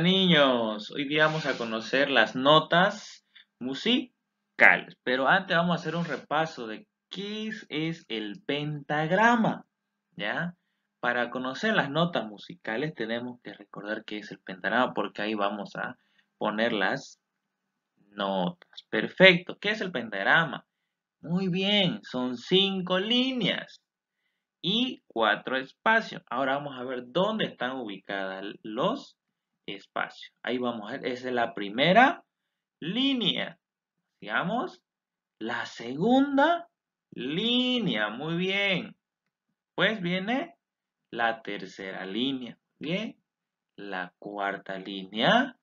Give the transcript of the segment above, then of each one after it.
niños, hoy día vamos a conocer las notas musicales, pero antes vamos a hacer un repaso de qué es el pentagrama, ¿ya? Para conocer las notas musicales tenemos que recordar qué es el pentagrama porque ahí vamos a poner las notas. Perfecto, ¿qué es el pentagrama? Muy bien, son cinco líneas y cuatro espacios. Ahora vamos a ver dónde están ubicadas los espacio. Ahí vamos a esa es la primera línea. Digamos, la segunda línea, muy bien. Pues viene la tercera línea, bien. La cuarta línea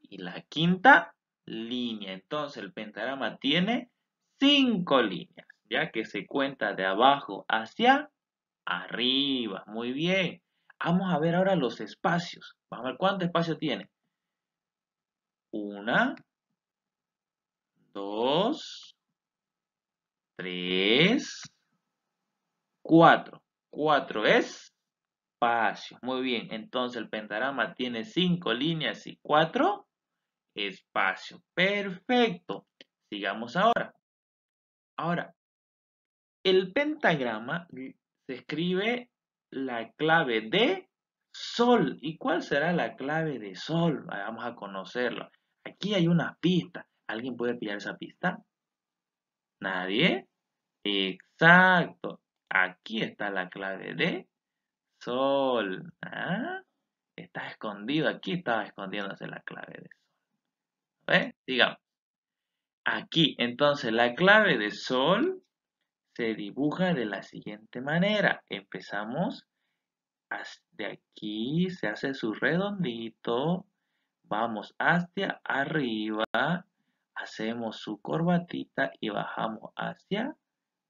y la quinta línea. Entonces el pentagrama tiene cinco líneas, ya que se cuenta de abajo hacia arriba. Muy bien. Vamos a ver ahora los espacios. Vamos a ver cuánto espacio tiene. Una, dos, tres, cuatro. Cuatro espacio. Muy bien, entonces el pentagrama tiene cinco líneas y cuatro espacios. Perfecto. Sigamos ahora. Ahora, el pentagrama se escribe la clave de sol. ¿Y cuál será la clave de sol? Ah, vamos a conocerlo. Aquí hay una pista. ¿Alguien puede pillar esa pista? ¿Nadie? Exacto. Aquí está la clave de sol. Ah, está escondido. Aquí estaba escondiéndose la clave de sol. ¿Ves? Digamos. Aquí, entonces, la clave de sol se dibuja de la siguiente manera. Empezamos de aquí, se hace su redondito, vamos hacia arriba, hacemos su corbatita y bajamos hacia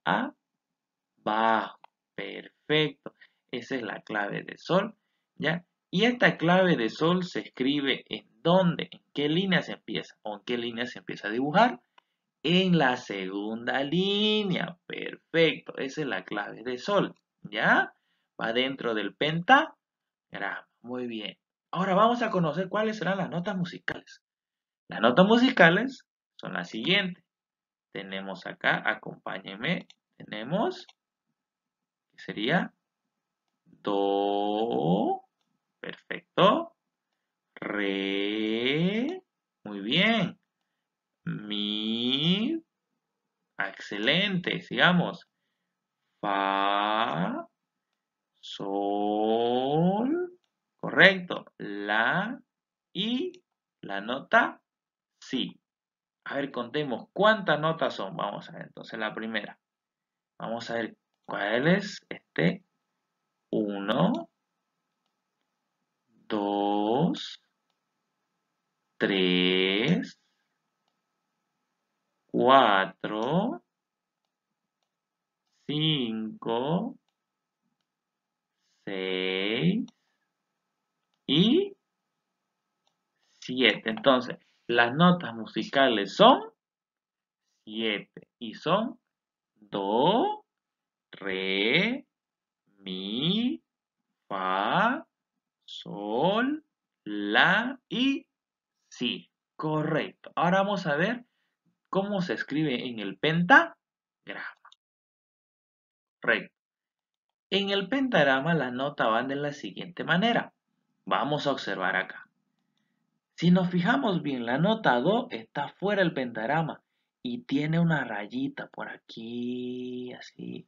abajo. Perfecto. Esa es la clave de sol, ¿ya? Y esta clave de sol se escribe en dónde, en qué línea se empieza o en qué línea se empieza a dibujar en la segunda línea. Perfecto, esa es la clave de sol, ¿ya? Va dentro del pentagrama. Muy bien. Ahora vamos a conocer cuáles serán las notas musicales. Las notas musicales son las siguientes. Tenemos acá, acompáñenme, tenemos, que sería do, perfecto, re, muy bien, mi. Ah, excelente, sigamos. Fa. Sol. Correcto. La. Y la nota Si. A ver, contemos cuántas notas son. Vamos a ver, entonces la primera. Vamos a ver cuál es este. Uno, dos, tres cuatro, cinco, seis y siete. Entonces, las notas musicales son siete y son do, re, mi, fa, sol, la y si. Correcto. Ahora vamos a ver cómo se escribe en el pentagrama. Correcto. En el pentagrama las notas van de la siguiente manera. Vamos a observar acá. Si nos fijamos bien, la nota Do está fuera del pentagrama y tiene una rayita por aquí, así.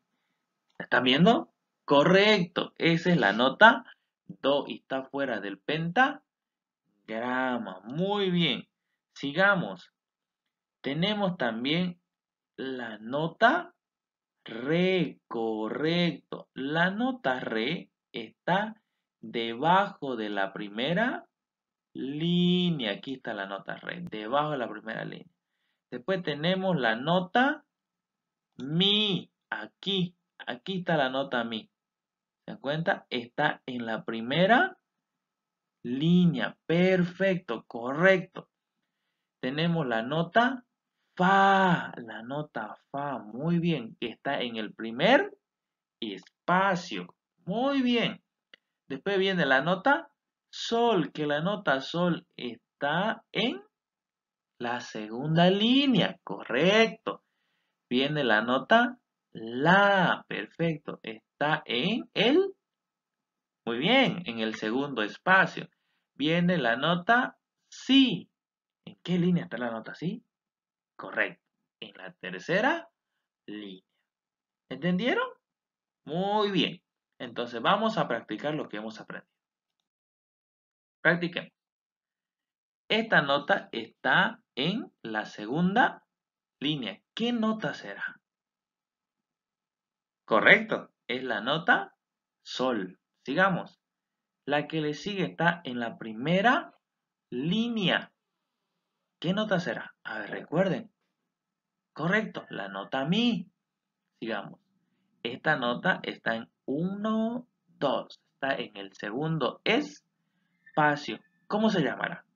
están viendo? Correcto, esa es la nota Do y está fuera del pentagrama. Muy bien, sigamos. Tenemos también la nota re, correcto. La nota re está debajo de la primera línea. Aquí está la nota re, debajo de la primera línea. Después tenemos la nota mi, aquí, aquí está la nota mi. ¿Se dan cuenta? Está en la primera línea. Perfecto, correcto. Tenemos la nota fa, la nota fa, muy bien, está en el primer espacio, muy bien. Después viene la nota sol, que la nota sol está en la segunda línea, correcto. Viene la nota la, perfecto, está en el, muy bien, en el segundo espacio. Viene la nota si, ¿en qué línea está la nota si? correcto, en la tercera línea. ¿Entendieron? Muy bien. Entonces vamos a practicar lo que hemos aprendido. Practiquemos. Esta nota está en la segunda línea. ¿Qué nota será? Correcto, es la nota sol. Sigamos. La que le sigue está en la primera línea. ¿Qué nota será? A ver, recuerden. Correcto, la nota mi. Sigamos. Esta nota está en 1, 2. Está en el segundo espacio. ¿Cómo se llamará?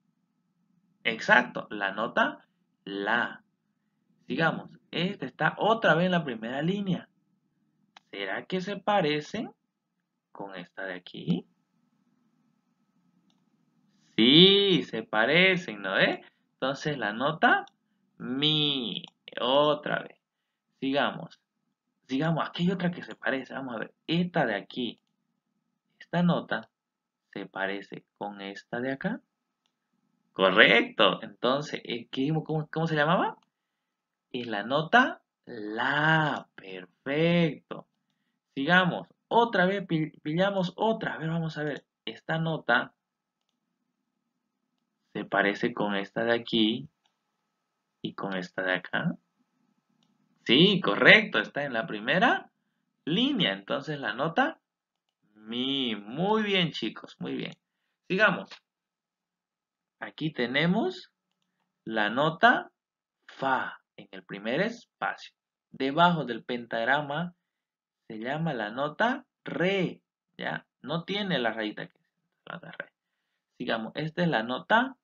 Exacto, la nota la. Sigamos. Esta está otra vez en la primera línea. ¿Será que se parecen con esta de aquí? Sí, se parecen, ¿no es? Entonces la nota mi. Otra vez. Sigamos. Sigamos, aquí hay otra que se parece. Vamos a ver. Esta de aquí. Esta nota se parece con esta de acá. Correcto. Entonces, eh, cómo, ¿cómo se llamaba? Es la nota la. Perfecto. Sigamos. Otra vez pillamos otra. A ver, vamos a ver. Esta nota parece con esta de aquí y con esta de acá. Sí, correcto, está en la primera línea. Entonces la nota mi. Muy bien, chicos, muy bien. Sigamos. Aquí tenemos la nota fa en el primer espacio. Debajo del pentagrama se llama la nota re. Ya, no tiene la raíz aquí. La re. Sigamos, esta es la nota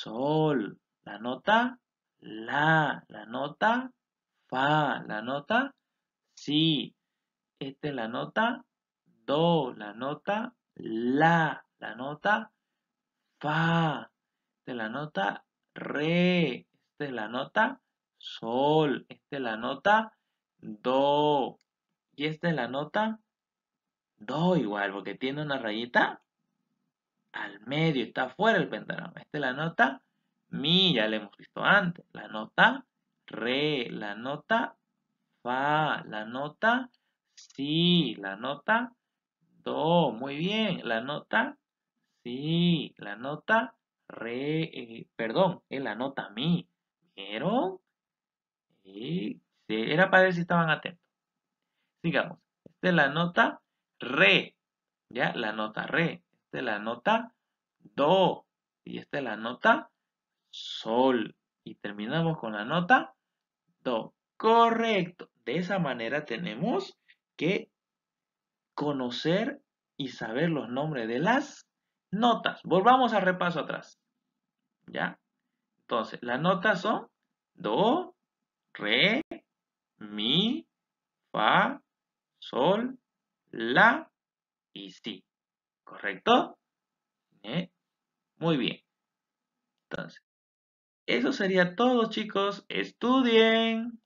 sol, la nota la, la nota fa, la nota si, esta es la nota do, la nota la, la nota fa, esta es la nota re, esta es la nota sol, esta es la nota do y esta es la nota do igual porque tiene una rayita al medio, está fuera el pentagrama. Esta es la nota mi, ya la hemos visto antes. La nota re, la nota fa, la nota si, la nota do, muy bien, la nota si, la nota re, eh, perdón, es la nota mi. ¿Vieron? Eh, era para ver si estaban atentos. Sigamos. Esta es la nota re, ya, la nota re. Esta es la nota do. Y esta es la nota sol. Y terminamos con la nota do. Correcto. De esa manera tenemos que conocer y saber los nombres de las notas. Volvamos al repaso atrás. ¿Ya? Entonces, las notas son do, re, mi, fa, sol, la y si. ¿correcto? ¿Eh? Muy bien. Entonces, eso sería todo chicos. Estudien.